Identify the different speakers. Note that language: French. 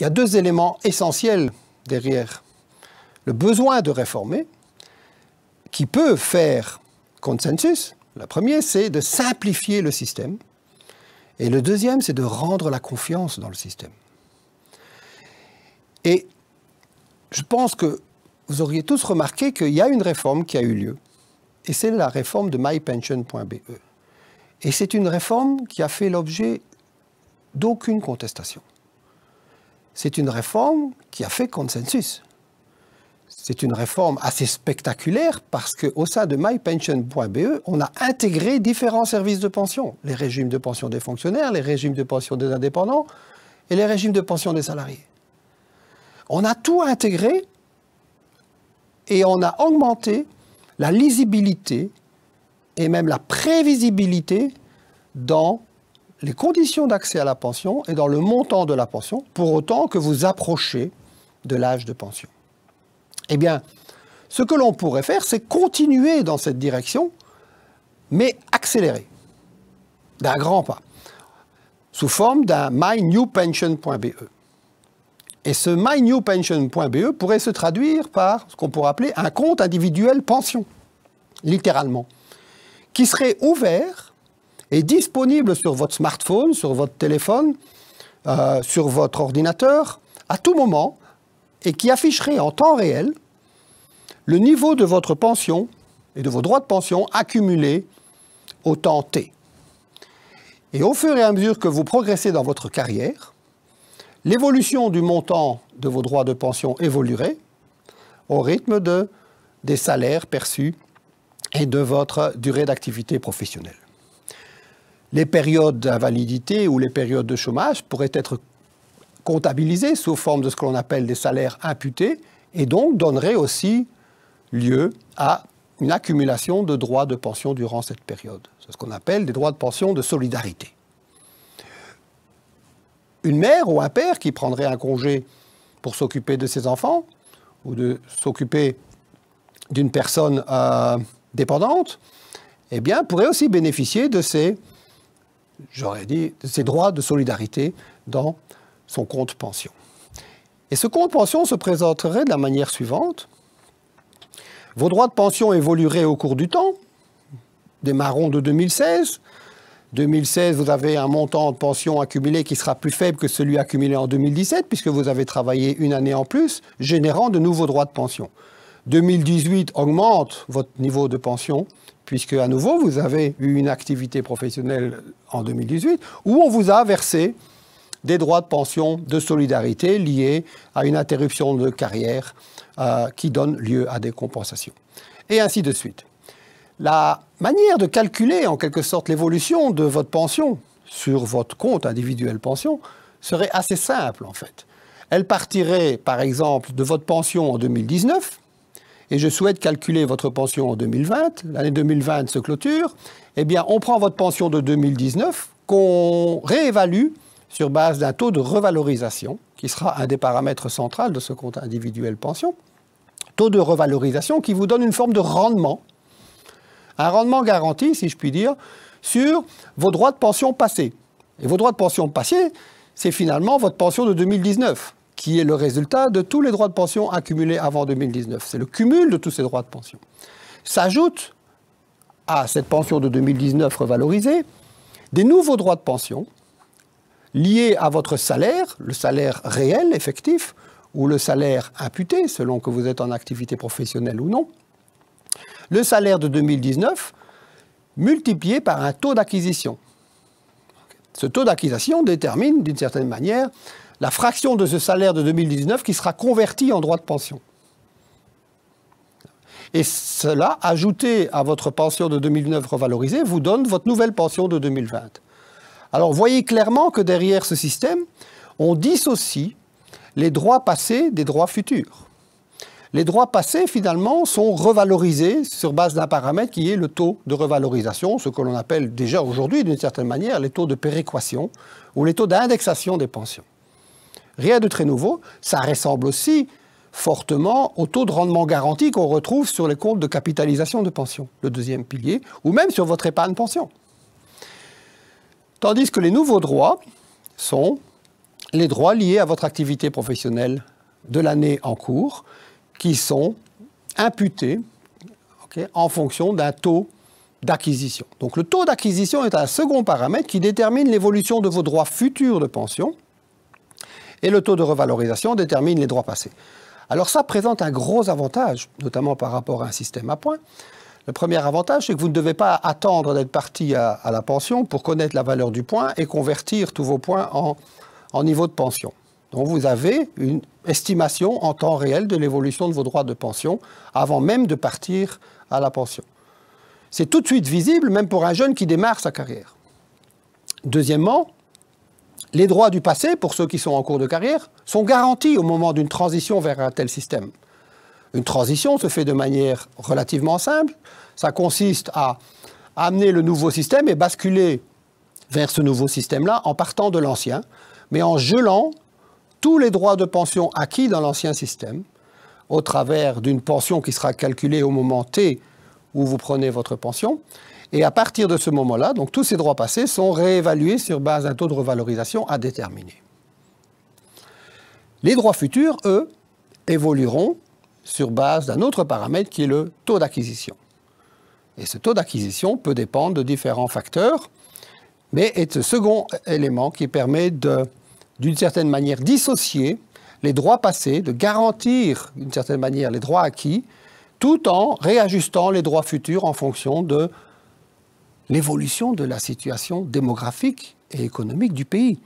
Speaker 1: il y a deux éléments essentiels derrière. Le besoin de réformer, qui peut faire consensus. La première, c'est de simplifier le système. Et le deuxième, c'est de rendre la confiance dans le système. Et je pense que vous auriez tous remarqué qu'il y a une réforme qui a eu lieu. Et c'est la réforme de mypension.be. Et c'est une réforme qui a fait l'objet d'aucune contestation. C'est une réforme qui a fait consensus. C'est une réforme assez spectaculaire parce qu'au sein de mypension.be, on a intégré différents services de pension. Les régimes de pension des fonctionnaires, les régimes de pension des indépendants et les régimes de pension des salariés. On a tout intégré et on a augmenté la lisibilité et même la prévisibilité dans les conditions d'accès à la pension et dans le montant de la pension, pour autant que vous approchez de l'âge de pension. Eh bien, ce que l'on pourrait faire, c'est continuer dans cette direction, mais accélérer d'un grand pas, sous forme d'un mynewpension.be. Et ce mynewpension.be pourrait se traduire par ce qu'on pourrait appeler un compte individuel pension, littéralement, qui serait ouvert est disponible sur votre smartphone, sur votre téléphone, euh, sur votre ordinateur, à tout moment, et qui afficherait en temps réel le niveau de votre pension et de vos droits de pension accumulés au temps T. Et au fur et à mesure que vous progressez dans votre carrière, l'évolution du montant de vos droits de pension évoluerait au rythme de, des salaires perçus et de votre durée d'activité professionnelle les périodes d'invalidité ou les périodes de chômage pourraient être comptabilisées sous forme de ce que l'on appelle des salaires imputés et donc donneraient aussi lieu à une accumulation de droits de pension durant cette période. C'est ce qu'on appelle des droits de pension de solidarité. Une mère ou un père qui prendrait un congé pour s'occuper de ses enfants ou de s'occuper d'une personne euh, dépendante, eh bien, pourrait aussi bénéficier de ces j'aurais dit, ses droits de solidarité dans son compte pension. Et ce compte pension se présenterait de la manière suivante. Vos droits de pension évolueraient au cours du temps, démarrons de 2016. 2016, vous avez un montant de pension accumulé qui sera plus faible que celui accumulé en 2017, puisque vous avez travaillé une année en plus, générant de nouveaux droits de pension. 2018 augmente votre niveau de pension, puisque à nouveau, vous avez eu une activité professionnelle en 2018, où on vous a versé des droits de pension de solidarité liés à une interruption de carrière euh, qui donne lieu à des compensations. Et ainsi de suite. La manière de calculer en quelque sorte l'évolution de votre pension sur votre compte individuel pension serait assez simple en fait. Elle partirait par exemple de votre pension en 2019 et je souhaite calculer votre pension en 2020, l'année 2020 se clôture, eh bien, on prend votre pension de 2019 qu'on réévalue sur base d'un taux de revalorisation, qui sera un des paramètres centraux de ce compte individuel pension. Taux de revalorisation qui vous donne une forme de rendement, un rendement garanti, si je puis dire, sur vos droits de pension passés. Et vos droits de pension passés, c'est finalement votre pension de 2019 qui est le résultat de tous les droits de pension accumulés avant 2019. C'est le cumul de tous ces droits de pension. S'ajoute à cette pension de 2019 revalorisée des nouveaux droits de pension liés à votre salaire, le salaire réel, effectif, ou le salaire imputé, selon que vous êtes en activité professionnelle ou non. Le salaire de 2019 multiplié par un taux d'acquisition. Ce taux d'acquisition détermine, d'une certaine manière, la fraction de ce salaire de 2019 qui sera convertie en droit de pension. Et cela, ajouté à votre pension de 2009 revalorisée, vous donne votre nouvelle pension de 2020. Alors voyez clairement que derrière ce système, on dissocie les droits passés des droits futurs. Les droits passés, finalement, sont revalorisés sur base d'un paramètre qui est le taux de revalorisation, ce que l'on appelle déjà aujourd'hui, d'une certaine manière, les taux de péréquation ou les taux d'indexation des pensions. Rien de très nouveau. Ça ressemble aussi fortement au taux de rendement garanti qu'on retrouve sur les comptes de capitalisation de pension, le deuxième pilier, ou même sur votre épargne pension. Tandis que les nouveaux droits sont les droits liés à votre activité professionnelle de l'année en cours, qui sont imputés en fonction d'un taux d'acquisition. Donc le taux d'acquisition est un second paramètre qui détermine l'évolution de vos droits futurs de pension et le taux de revalorisation détermine les droits passés. Alors ça présente un gros avantage, notamment par rapport à un système à points. Le premier avantage, c'est que vous ne devez pas attendre d'être parti à, la pension pour connaître la valeur du point et convertir tous vos points en, en niveau de pension. Donc vous avez une estimation en temps réel de l'évolution de vos droits de pension avant même de partir à la pension. C'est tout de suite visible, même pour un jeune qui démarre sa carrière. Deuxièmement, les droits du passé, pour ceux qui sont en cours de carrière, sont garantis au moment d'une transition vers un tel système. Une transition se fait de manière relativement simple. Ça consiste à amener le nouveau système et basculer vers ce nouveau système-là en partant de l'ancien, mais en gelant tous les droits de pension acquis dans l'ancien système au travers d'une pension qui sera calculée au moment T où vous prenez votre pension et à partir de ce moment-là, donc tous ces droits passés sont réévalués sur base d'un taux de revalorisation à déterminer. Les droits futurs, eux, évolueront sur base d'un autre paramètre qui est le taux d'acquisition. Et ce taux d'acquisition peut dépendre de différents facteurs, mais est ce second élément qui permet de d'une certaine manière dissocier les droits passés, de garantir d'une certaine manière les droits acquis, tout en réajustant les droits futurs en fonction de l'évolution de la situation démographique et économique du pays.